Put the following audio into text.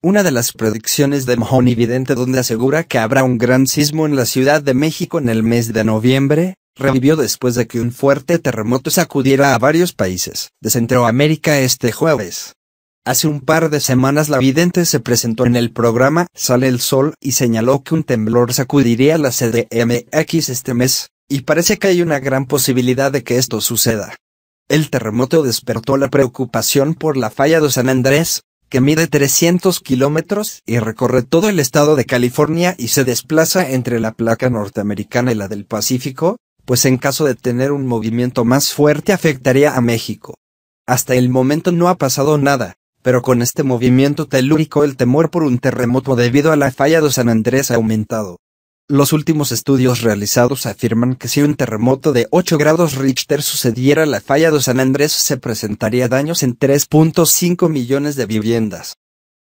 una de las predicciones de Mahoney Vidente donde asegura que habrá un gran sismo en la Ciudad de México en el mes de noviembre, revivió después de que un fuerte terremoto sacudiera a varios países de Centroamérica este jueves. Hace un par de semanas la vidente se presentó en el programa Sale el Sol y señaló que un temblor sacudiría la CDMX este mes, y parece que hay una gran posibilidad de que esto suceda. El terremoto despertó la preocupación por la falla de San Andrés, que mide 300 kilómetros y recorre todo el estado de California y se desplaza entre la placa norteamericana y la del Pacífico, pues en caso de tener un movimiento más fuerte afectaría a México. Hasta el momento no ha pasado nada, pero con este movimiento telúrico el temor por un terremoto debido a la falla de San Andrés ha aumentado. Los últimos estudios realizados afirman que si un terremoto de 8 grados Richter sucediera en la falla de San Andrés se presentaría daños en 3.5 millones de viviendas.